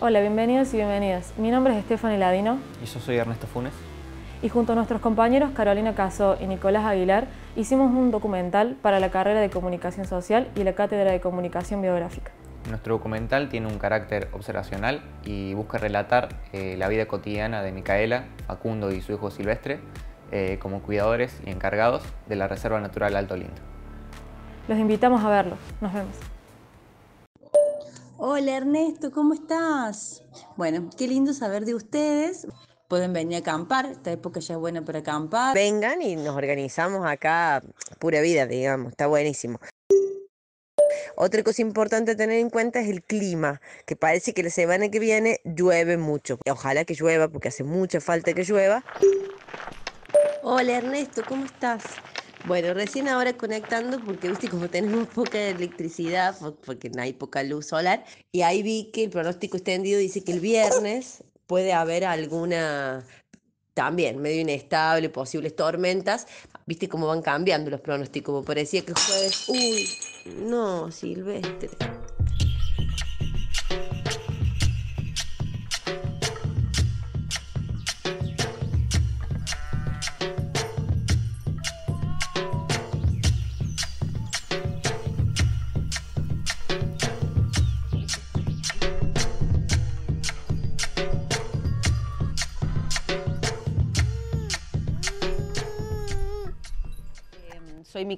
Hola, bienvenidos y bienvenidas. Mi nombre es Estefan Ladino. Y yo soy Ernesto Funes. Y junto a nuestros compañeros Carolina Caso y Nicolás Aguilar hicimos un documental para la carrera de Comunicación Social y la Cátedra de Comunicación Biográfica. Nuestro documental tiene un carácter observacional y busca relatar eh, la vida cotidiana de Micaela, Facundo y su hijo Silvestre eh, como cuidadores y encargados de la Reserva Natural Alto Lindo. Los invitamos a verlo. Nos vemos. Hola Ernesto, ¿cómo estás? Bueno, qué lindo saber de ustedes. Pueden venir a acampar, esta época ya es buena para acampar. Vengan y nos organizamos acá pura vida, digamos, está buenísimo. Otra cosa importante a tener en cuenta es el clima, que parece que la semana que viene llueve mucho. Ojalá que llueva porque hace mucha falta que llueva. Hola Ernesto, ¿cómo estás? Bueno, recién ahora conectando porque, viste, como tenemos poca electricidad, porque no hay poca luz solar, y ahí vi que el pronóstico extendido dice que el viernes puede haber alguna, también medio inestable, posibles tormentas, viste cómo van cambiando los pronósticos, como parecía que jueves, uy, no, Silvestre.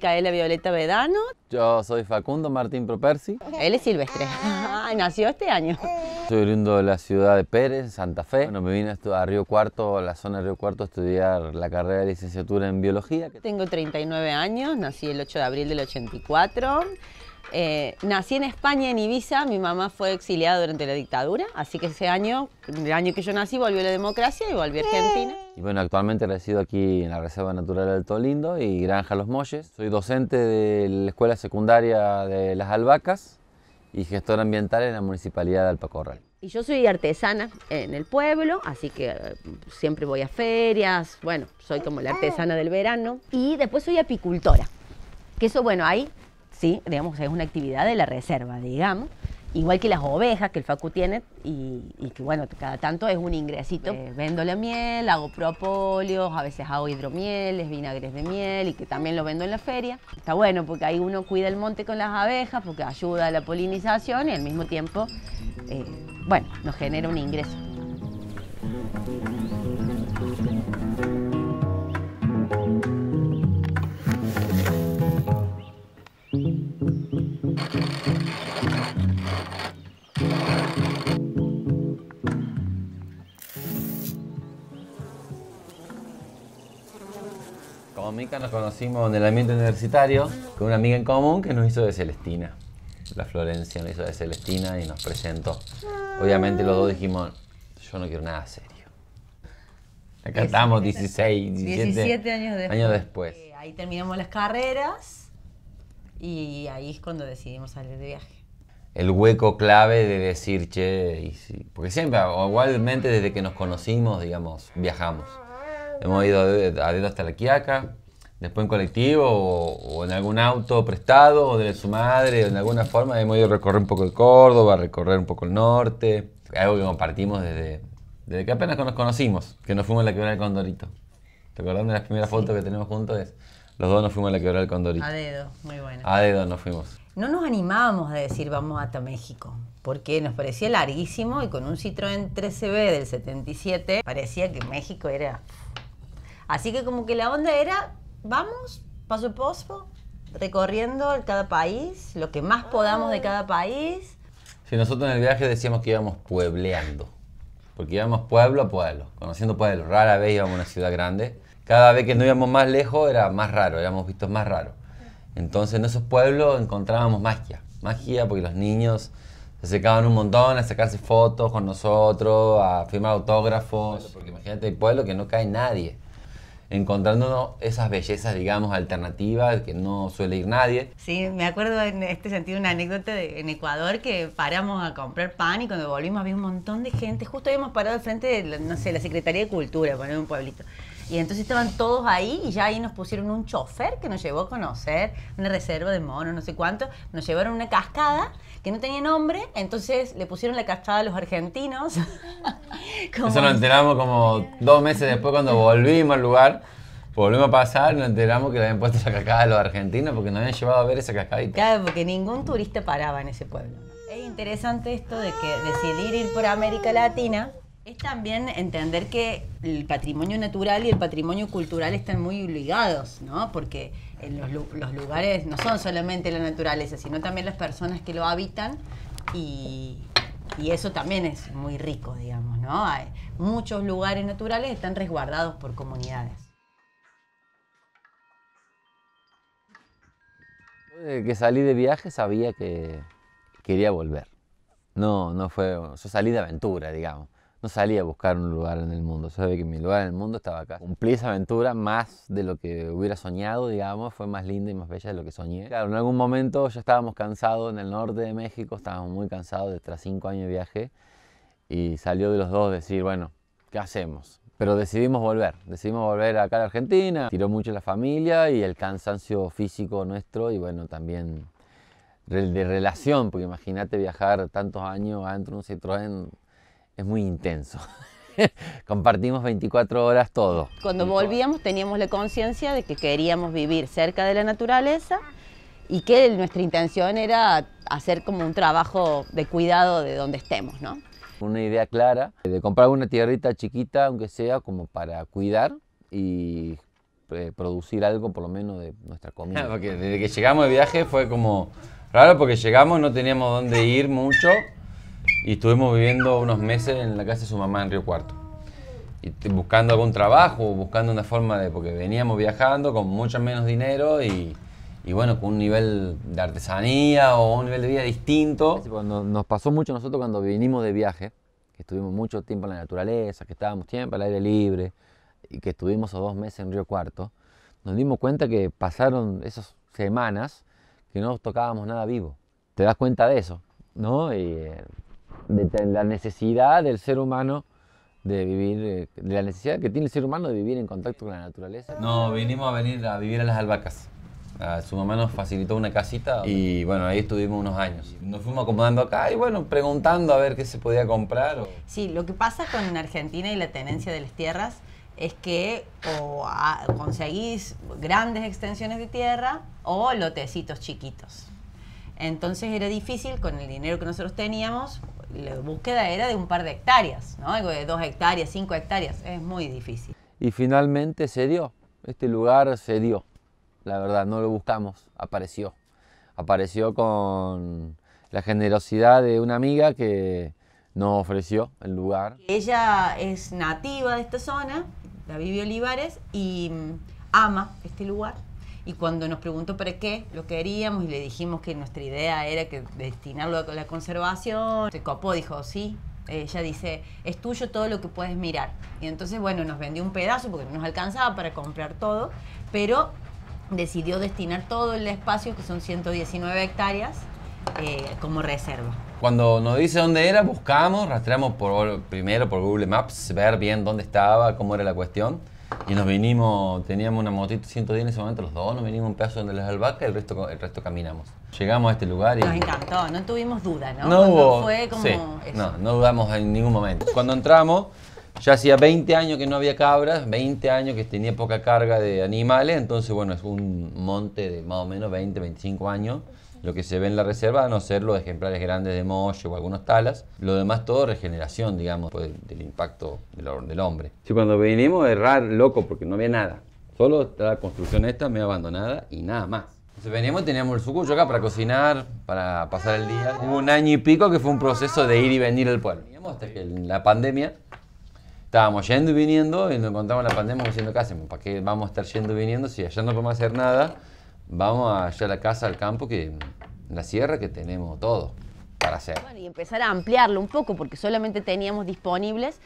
Micaela Violeta Vedano. Yo soy Facundo Martín Propersi. Él es silvestre. Nació este año. Soy oriundo de la ciudad de Pérez, Santa Fe. Bueno, me vine a Río Cuarto, a la zona de Río Cuarto, a estudiar la carrera de licenciatura en biología. Tengo 39 años, nací el 8 de abril del 84. Eh, nací en España, en Ibiza, mi mamá fue exiliada durante la dictadura, así que ese año, el año que yo nací, volvió la democracia y volví a Argentina. Y bueno, actualmente resido aquí en la Reserva Natural del Lindo y Granja Los Molles. Soy docente de la Escuela Secundaria de Las Albacas y gestor ambiental en la Municipalidad de Alpacorral. Y yo soy artesana en el pueblo, así que eh, siempre voy a ferias, bueno, soy como la artesana del verano. Y después soy apicultora, que eso, bueno, ahí ¿sí? Digamos, es una actividad de la reserva, digamos. Igual que las ovejas que el Facu tiene y, que, bueno, cada tanto es un ingresito. Eh, vendo la miel, hago propolios a veces hago hidromieles, vinagres de miel y que también lo vendo en la feria. Está bueno porque ahí uno cuida el monte con las abejas porque ayuda a la polinización y al mismo tiempo, eh, bueno, nos genera un ingreso. nos conocimos en el ambiente universitario con una amiga en común que nos hizo de Celestina. La Florencia nos hizo de Celestina y nos presentó. Obviamente los dos dijimos, yo no quiero nada serio. Acá estamos 16, 17, años después. después. Eh, ahí terminamos las carreras y ahí es cuando decidimos salir de viaje el hueco clave de decir, che, porque siempre, igualmente desde que nos conocimos, digamos, viajamos. Hemos ido a hasta la Quiaca, después en colectivo o, en algún auto prestado o de su madre, o en alguna forma hemos ido a recorrer un poco el Córdoba, a recorrer un poco el norte, algo que compartimos desde, desde que apenas nos conocimos, que nos fuimos a la quebrada del Condorito. ¿Te acordás de las primeras fotos que tenemos juntos? Es, los dos nos fuimos a la quebrada del Condorito. A dedo, muy bueno. A dedo nos fuimos. No nos animábamos a decir vamos hasta México, porque nos parecía larguísimo y con un Citroën 13B del 77 parecía que México era... Así que como que la onda era vamos paso a paso, recorriendo cada país, lo que más podamos de cada país. Si nosotros en el viaje decíamos que íbamos puebleando, porque íbamos pueblo a pueblo, conociendo pueblos. Rara vez íbamos a una ciudad grande. Cada vez que no íbamos más lejos era más raro, habíamos visto más raro. Entonces en esos pueblos encontrábamos magia. Magia porque los niños se acercaban un montón a sacarse fotos con nosotros, a firmar autógrafos. Porque imagínate el pueblo que no cae nadie encontrándonos esas bellezas, digamos, alternativas que no suele ir nadie. Sí, me acuerdo en este sentido una anécdota en Ecuador que paramos a comprar pan y cuando volvimos había un montón de gente. Justo habíamos parado al frente de, no sé, la Secretaría de Cultura, poner un pueblito. Y entonces estaban todos ahí y ya ahí nos pusieron un chofer que nos llevó a conocer una reserva de monos, no sé cuánto. Nos llevaron una cascada que no tenía nombre, entonces le pusieron la cascada a los argentinos. Eso nos enteramos como dos meses después cuando volvimos al lugar. Volvimos a pasar, nos enteramos que le habían puesto esa cascada a los argentinos porque nos habían llevado a ver esa cascada Claro, porque ningún turista paraba en ese pueblo. Es interesante esto de que decidir ir por América Latina es también entender que el patrimonio natural y el patrimonio cultural están muy ligados, ¿no? Porque en los, lugares no son solamente la naturaleza, sino también las personas que lo habitan y, eso también es muy rico, digamos, ¿no? muchos lugares naturales están resguardados por comunidades. Desde que salí de viaje sabía que quería volver. No, no fue... Yo salí de aventura, digamos. No salí a buscar un lugar en el mundo, yo que mi lugar en el mundo estaba acá. Cumplí esa aventura más de lo que hubiera soñado, digamos, fue más linda y más bella de lo que soñé. Claro, en algún momento ya estábamos cansados en el norte de México, estábamos muy cansados de tras cinco años de viaje y salió de los dos decir, bueno, ¿qué hacemos? Pero decidimos volver, decidimos volver acá a la Argentina, tiró mucho la familia y el cansancio físico nuestro y bueno, también de relación, porque imagínate viajar tantos años adentro de un Citroën es muy intenso. Compartimos 24 horas todo. Cuando volvíamos teníamos la conciencia de que queríamos vivir cerca de la naturaleza y que nuestra intención era hacer como un trabajo de cuidado de donde estemos, ¿no? Una idea clara de comprar una tierrita chiquita, aunque sea como para cuidar y eh, producir algo por lo menos de nuestra comida. Porque desde que llegamos de viaje fue como raro porque llegamos, no teníamos dónde ir mucho y estuvimos viviendo unos meses en la casa de su mamá en Río Cuarto. Y buscando algún trabajo, buscando una forma de. porque veníamos viajando con mucho menos dinero y, bueno, con un nivel de artesanía o un nivel de vida distinto. Nos, pasó mucho nosotros cuando vinimos de viaje, que estuvimos mucho tiempo en la naturaleza, que estábamos tiempo al aire libre y que estuvimos esos dos meses en Río Cuarto, nos dimos cuenta que pasaron esas semanas que no tocábamos nada vivo. Te das cuenta de eso, ¿no? Eh, de la necesidad del ser humano de vivir, eh, de la necesidad que tiene el ser humano de vivir en contacto con la naturaleza. No, vinimos a venir a vivir a las Albacas. Ah, su mamá nos facilitó una casita y bueno, ahí estuvimos unos años. Nos fuimos acomodando acá y bueno, preguntando a ver qué se podía comprar. Sí, lo que pasa con Argentina y la tenencia de las tierras es que o conseguís grandes extensiones de tierra o lotecitos chiquitos. Entonces era difícil con el dinero que nosotros teníamos la búsqueda era de un par de hectáreas, ¿no? algo de dos hectáreas, cinco hectáreas, es muy difícil. Y finalmente se dio, este lugar se dio, la verdad, no lo buscamos, apareció. Apareció con la generosidad de una amiga que nos ofreció el lugar. Ella es nativa de esta zona, la David Olivares, y mm, ama este lugar. Y cuando nos preguntó para qué lo queríamos y le dijimos que nuestra idea era que destinarlo a la conservación, se copó, dijo, sí, ella dice, es tuyo todo lo que puedes mirar. Y entonces, bueno, nos vendió un pedazo porque no nos alcanzaba para comprar todo, pero decidió destinar todo el espacio, que son 119 hectáreas, eh, como reserva. Cuando nos dice dónde era, buscamos, rastreamos por, primero por Google Maps, ver bien dónde estaba, cómo era la cuestión. Y nos vinimos, teníamos una motito 110 en ese momento los dos, nos vinimos un pedazo donde las albahacas y el resto, el resto caminamos. Llegamos a este lugar y... Nos encantó, no tuvimos duda, ¿no? No hubo... Fue como... Sí, no, no dudamos en ningún momento. Cuando entramos, ya hacía 20 años que no había cabras, 20 años que tenía poca carga de animales, entonces bueno, es un monte de más o menos 20, 25 años lo que se ve en la reserva, a no ser los ejemplares grandes de moche o algunos talas, lo demás todo regeneración, digamos, pues, del, impacto del, del, hombre. Sí, cuando venimos errar loco porque no había nada. Solo la construcción esta medio abandonada y nada más. Entonces veníamos y teníamos el sucucho acá para cocinar, para pasar el día. Hubo un año y pico que fue un proceso de ir y venir al pueblo. Hasta que la pandemia estábamos yendo y viniendo y nos encontramos la pandemia diciendo, ¿qué hacemos? ¿Para qué vamos a estar yendo y viniendo si allá no podemos hacer nada? vamos allá a la casa, al campo, que la sierra que tenemos todo para hacer. Bueno, y empezar a ampliarlo un poco, porque solamente teníamos disponibles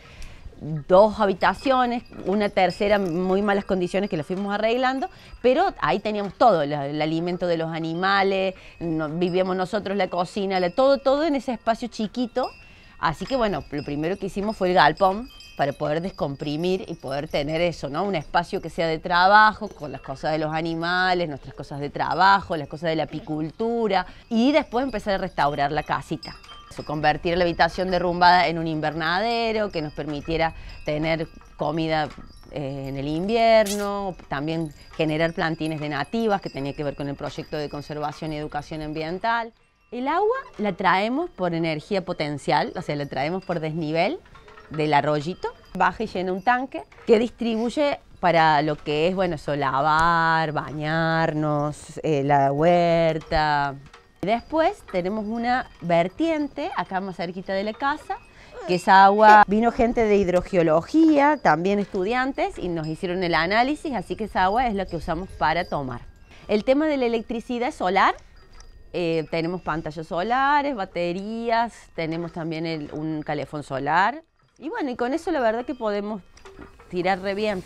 dos habitaciones, una tercera en muy malas condiciones que la fuimos arreglando, pero ahí teníamos todo, el, alimento de los animales, vivíamos nosotros la cocina, todo, todo en ese espacio chiquito. Así que bueno, lo primero que hicimos fue el galpón, para poder descomprimir y poder tener eso, ¿no? Un espacio que sea de trabajo, con las cosas de los animales, nuestras cosas de trabajo, las cosas de la apicultura, y después empezar a restaurar la casita. convertir la habitación derrumbada en un invernadero que nos permitiera tener comida eh, en el invierno, también generar plantines de nativas que tenía que ver con el proyecto de conservación y educación ambiental. El agua la traemos por energía potencial, o sea, la traemos por desnivel, del arroyito, baja y llena un tanque que distribuye para lo que es, bueno, lavar, bañarnos, eh, la huerta. Después tenemos una vertiente acá más cerquita de la casa, que es agua. Vino gente de hidrogeología, también estudiantes, y nos hicieron el análisis, así que esa agua es lo que usamos para tomar. El tema de la electricidad solar, eh, tenemos pantallas solares, baterías, tenemos también un calefón solar. Y bueno, y con eso la verdad que podemos tirar re bien.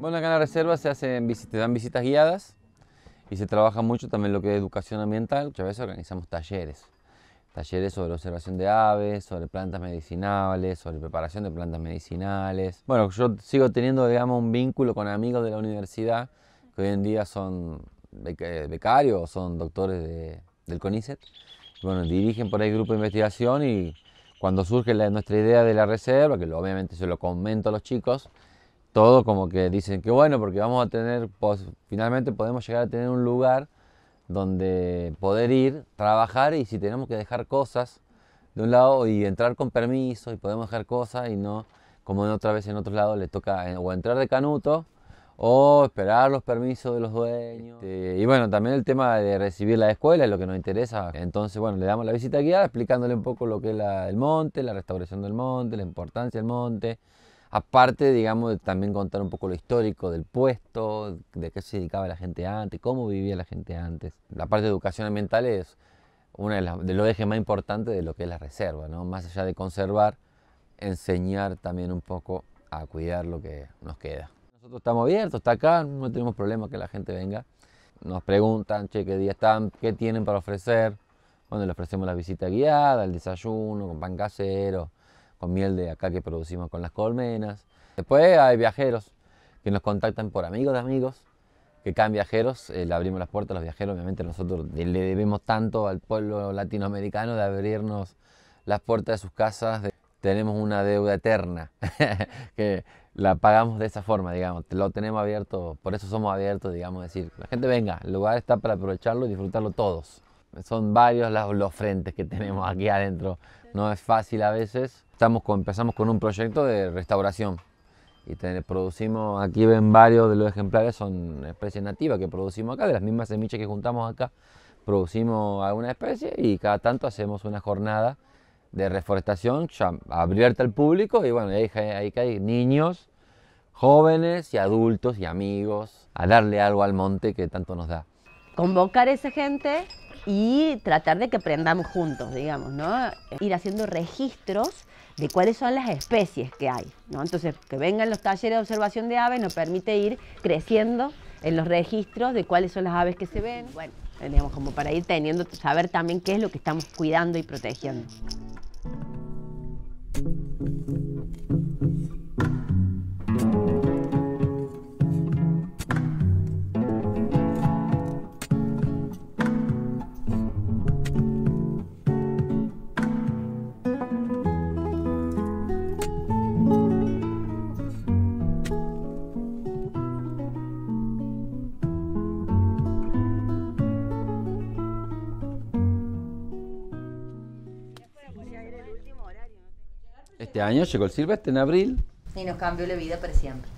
Bueno, acá en la reserva se hacen dan visitas guiadas y se trabaja mucho también lo que es educación ambiental. Muchas veces organizamos talleres. Talleres sobre observación de aves, sobre plantas medicinales, sobre preparación de plantas medicinales. Bueno, yo sigo teniendo, digamos, un vínculo con amigos de la universidad que hoy en día son eh, becarios o son doctores del CONICET. Bueno, dirigen por ahí grupo de investigación y cuando surge nuestra idea de la reserva, que obviamente se lo comento a los chicos, todo como que dicen que bueno, porque vamos a tener, pues, finalmente podemos llegar a tener un lugar donde poder ir, trabajar y si tenemos que dejar cosas de un lado y entrar con permiso y podemos dejar cosas y no, como en otra vez en otros lados le toca eh, o entrar de canuto o esperar los permisos de los dueños. Este, y bueno, también el tema de recibir la escuela es lo que nos interesa. Entonces, bueno, le damos la visita guiada explicándole un poco lo que es el monte, la restauración del monte, la importancia del monte, Aparte, digamos, también contar un poco lo histórico del puesto, de qué se dedicaba la gente antes, cómo vivía la gente antes. La parte de educación ambiental es uno de, los ejes más importantes de lo que es la reserva, ¿no? Más allá de conservar, enseñar también un poco a cuidar lo que nos queda. Nosotros estamos abiertos, está acá, no tenemos problema que la gente venga. Nos preguntan, che, qué día están, qué tienen para ofrecer. cuando les ofrecemos la visita guiada, el desayuno, con pan casero, con miel de acá que producimos con las colmenas. Después hay viajeros que nos contactan por amigos de amigos, que caen viajeros, eh, le abrimos las puertas a los viajeros, obviamente nosotros le debemos tanto al pueblo latinoamericano de abrirnos las puertas de sus casas, tenemos una deuda eterna, que la pagamos de esa forma, digamos, lo tenemos abierto, por eso somos abiertos, digamos, decir, la gente venga, el lugar está para aprovecharlo y disfrutarlo todos son varios los, frentes que tenemos aquí adentro. No es fácil a veces. Estamos empezamos con un proyecto de restauración y producimos, aquí ven varios de los ejemplares, son especies nativas que producimos acá, de las mismas semillas que juntamos acá, producimos alguna especie y cada tanto hacemos una jornada de reforestación abierta al público y bueno, ahí, que hay niños, jóvenes y adultos y amigos a darle algo al monte que tanto nos da. Convocar a esa gente y tratar de que aprendamos juntos, digamos, ¿no? Ir haciendo registros de cuáles son las especies que hay, ¿no? Entonces, que vengan los talleres de observación de aves nos permite ir creciendo en los registros de cuáles son las aves que se ven, bueno, digamos, como para ir teniendo, saber también qué es lo que estamos cuidando y protegiendo. Este llegó el silvestre en abril. Y nos cambió la vida para siempre.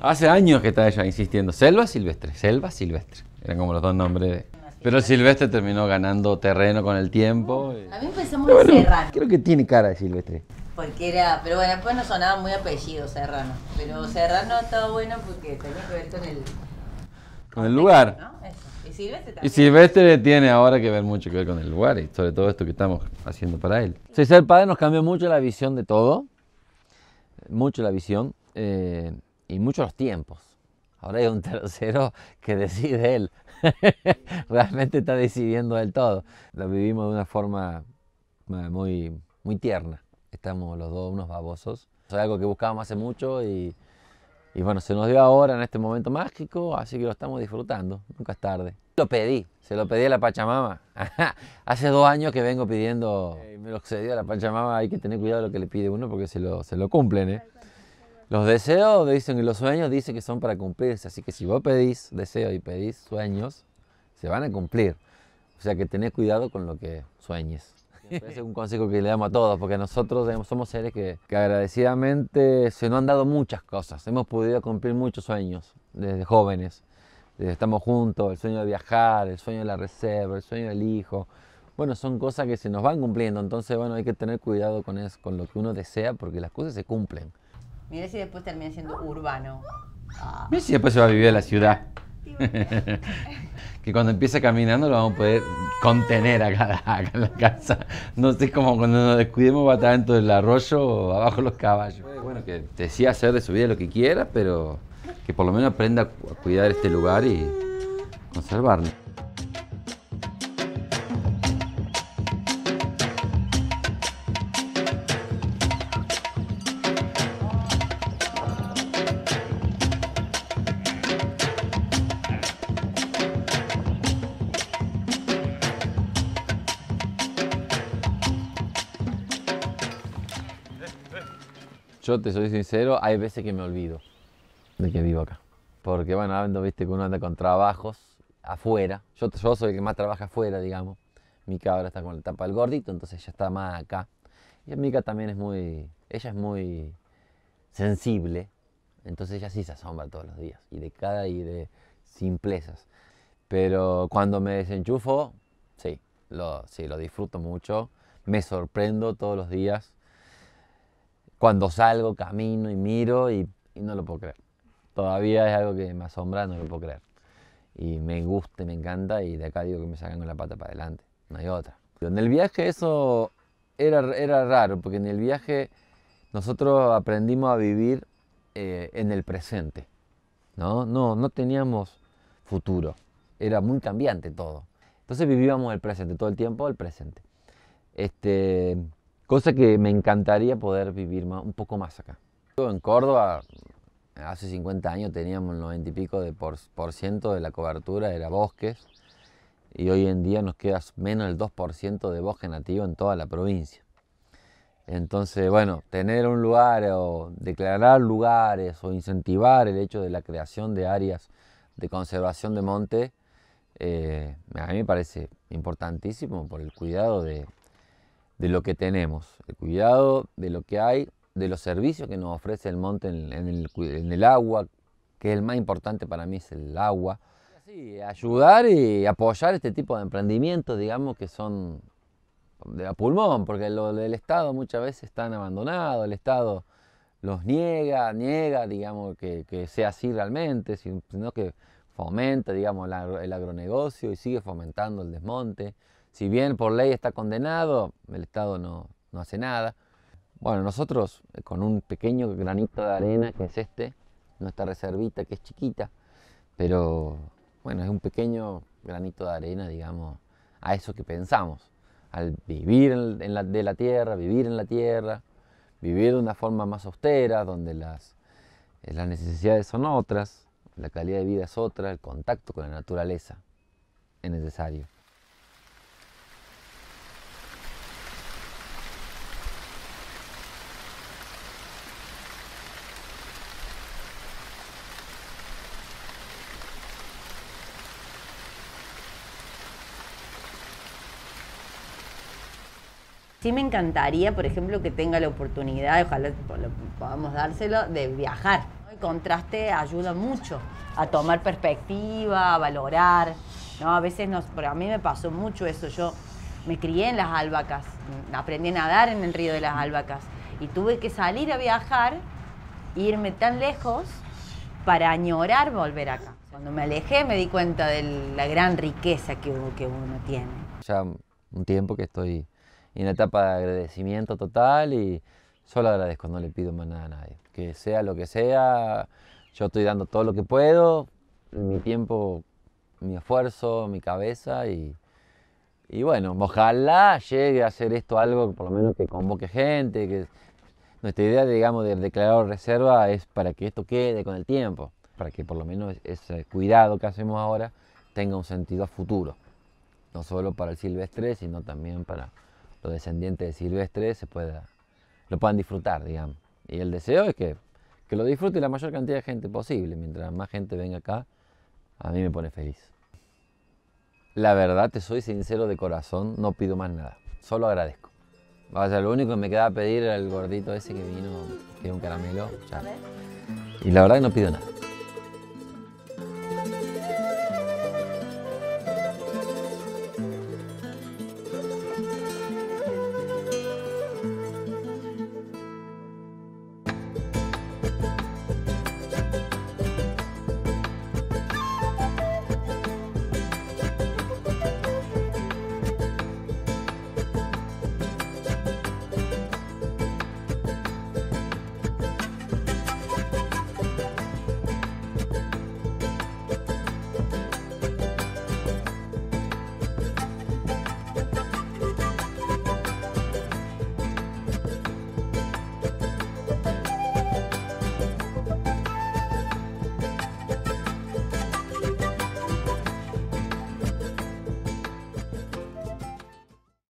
Hace años que está ella insistiendo. Selva Silvestre, Selva Silvestre. Eran como los dos nombres. Pero Silvestre terminó ganando terreno con el tiempo. A mí parece muy serrano. Creo que tiene cara de Silvestre. Porque era, pero bueno, después no sonaba muy apellido Serrano. Pero Serrano estaba bueno porque tenía que ver con el... Con el lugar. Y Silvestre también. tiene ahora que ver mucho que ver con el lugar y sobre todo esto que estamos haciendo para él. Sí, ser padre nos cambió mucho la visión de todo, mucho la visión eh, y muchos los tiempos. Ahora hay un tercero que decide él. Realmente está decidiendo del todo. Lo vivimos de una forma eh, muy, muy tierna. Estamos los dos unos babosos. Es algo que buscábamos hace mucho y y bueno, se nos dio ahora en este momento mágico, así que lo estamos disfrutando, nunca es tarde. Lo pedí, se lo pedí a la Pachamama. Hace dos años que vengo pidiendo, me lo cedió a la Pachamama, hay que tener cuidado de lo que le pide uno porque se lo, se lo cumplen. ¿eh? Los deseos, dicen, y los sueños dicen que son para cumplirse, así que si vos pedís deseos y pedís sueños, se van a cumplir. O sea que tenés cuidado con lo que sueñes es un consejo que le damos a todos, porque nosotros somos seres que, agradecidamente se nos han dado muchas cosas. Hemos podido cumplir muchos sueños desde jóvenes. estamos juntos, el sueño de viajar, el sueño de la reserva, el sueño del hijo. Bueno, son cosas que se nos van cumpliendo, entonces bueno, hay que tener cuidado con eso, con lo que uno desea, porque las cosas se cumplen. Mire si después termina siendo urbano. Mire si después se va a vivir en la ciudad. Y cuando empiece caminando lo vamos a poder contener acá, en la casa. No sé, como cuando nos descuidemos va a estar dentro del arroyo o abajo los caballos. Bueno, que decía hacer de su vida lo que quiera, pero que por lo menos aprenda a cuidar este lugar y conservarlo. yo te soy sincero, hay veces que me olvido de que vivo acá. Porque bueno, habiendo viste que uno anda con trabajos afuera. Yo, soy el que más trabaja afuera, digamos. Mica ahora está con la tapa del gordito, entonces ya está más acá. Y Mica también es muy. Ella es muy sensible. Entonces ella sí se asombra todos los días. Y de cada y de simplezas. Pero cuando me desenchufo, sí, lo, sí, lo disfruto mucho. Me sorprendo todos los días cuando salgo, camino y miro y, no lo puedo creer. Todavía es algo que me asombra, no lo puedo creer. Y me gusta, me encanta y de acá digo que me sacan con la pata para adelante, no hay otra. En el viaje eso era, era raro, porque en el viaje nosotros aprendimos a vivir eh, en el presente. ¿no? no, no teníamos futuro, era muy cambiante todo. Entonces vivíamos el presente todo el tiempo, el presente. Este, Cosa que me encantaría poder vivir un poco más acá. En Córdoba, hace 50 años teníamos el 90 y pico de por, ciento de la cobertura, era bosques, y hoy en día nos queda menos del 2% de bosque nativo en toda la provincia. Entonces, bueno, tener un lugar o declarar lugares o incentivar el hecho de la creación de áreas de conservación de monte, eh, a mí me parece importantísimo por el cuidado de, de lo que tenemos, el cuidado de lo que hay, de los servicios que nos ofrece el monte en, el, agua, que es el más importante para mí, es el agua. Sí, ayudar y apoyar este tipo de emprendimientos, digamos, que son de la pulmón, porque lo del Estado muchas veces están abandonados, el Estado los niega, niega, digamos, que, sea así realmente, sino que fomenta, digamos, el agronegocio y sigue fomentando el desmonte. Si bien por ley está condenado, el Estado no, hace nada. Bueno, nosotros eh, con un pequeño granito de arena que es este, nuestra reservita que es chiquita, pero bueno, es un pequeño granito de arena, digamos, a eso que pensamos, al vivir en la, de la tierra, vivir en la tierra, vivir de una forma más austera, donde las, eh, las necesidades son otras, la calidad de vida es otra, el contacto con la naturaleza es necesario. sí me encantaría, por ejemplo, que tenga la oportunidad, ojalá podamos dárselo, de viajar. El contraste ayuda mucho a tomar perspectiva, a valorar. ¿no? A veces nos, a mí me pasó mucho eso. Yo me crié en las albacas, aprendí a nadar en el río de las albacas y tuve que salir a viajar, irme tan lejos para añorar volver acá. Cuando me alejé me di cuenta de la gran riqueza que, que uno tiene. Ya un tiempo que estoy y una etapa de agradecimiento total y solo agradezco, no le pido más nada a nadie. Que sea lo que sea, yo estoy dando todo lo que puedo, mi tiempo, mi esfuerzo, mi cabeza y, y bueno, ojalá llegue a hacer esto algo que por lo menos que convoque gente, que nuestra idea, digamos, de declarar reserva es para que esto quede con el tiempo, para que por lo menos ese cuidado que hacemos ahora tenga un sentido a futuro, no solo para el silvestre, sino también para, los descendientes de Silvestre se pueda, lo puedan disfrutar, digamos. Y el deseo es que, lo disfrute la mayor cantidad de gente posible. Mientras más gente venga acá, a mí me pone feliz. La verdad, te soy sincero de corazón, no pido más nada, solo agradezco. Vaya, lo único que me queda pedir era el gordito ese que vino, que un caramelo, Y la verdad que no pido nada.